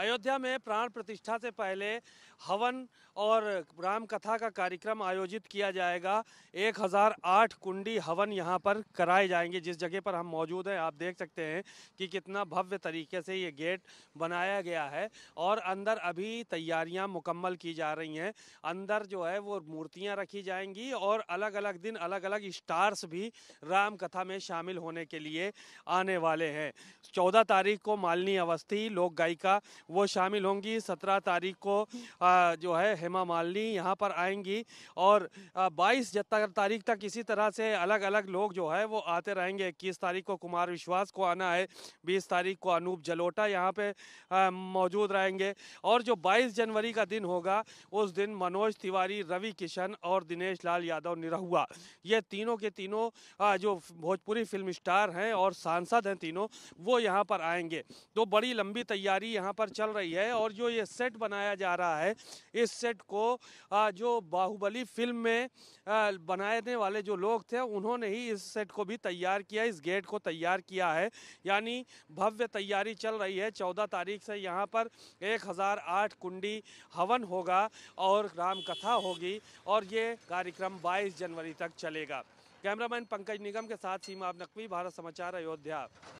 अयोध्या में प्राण प्रतिष्ठा से पहले हवन और राम कथा का कार्यक्रम आयोजित किया जाएगा 1008 कुंडी हवन यहां पर कराए जाएंगे जिस जगह पर हम मौजूद हैं आप देख सकते हैं कि कितना भव्य तरीके से ये गेट बनाया गया है और अंदर अभी तैयारियां मुकम्मल की जा रही हैं अंदर जो है वो मूर्तियां रखी जाएंगी और अलग अलग दिन अलग अलग स्टार्स भी रामकथा में शामिल होने के लिए आने वाले हैं चौदह तारीख को मालिनी अवस्थी लोक गायिका वो शामिल होंगी सत्रह तारीख को जो है हेमा मालिनी यहाँ पर आएंगी और बाईस तारीख तक इसी तरह से अलग अलग लोग जो है वो आते रहेंगे इक्कीस तारीख को कुमार विश्वास को आना है बीस तारीख को अनूप जलोटा यहाँ पे मौजूद रहेंगे और जो बाईस जनवरी का दिन होगा उस दिन मनोज तिवारी रवि किशन और दिनेश लाल यादव निरहुआ ये तीनों के तीनों जो भोजपुरी फिल्म स्टार हैं और सांसद हैं तीनों वो यहाँ पर आएंगे तो बड़ी लंबी तैयारी यहाँ पर चल रही है और जो ये सेट बनाया जा रहा है इस सेट को जो बाहुबली फिल्म में बनाने वाले जो लोग थे उन्होंने ही इस सेट को भी तैयार किया इस गेट को तैयार किया है यानी भव्य तैयारी चल रही है चौदह तारीख से यहाँ पर एक हज़ार आठ कुंडी हवन होगा और राम कथा होगी और ये कार्यक्रम 22 जनवरी तक चलेगा कैमरामैन पंकज निगम के साथ सीमा नकवी भारत समाचार अयोध्या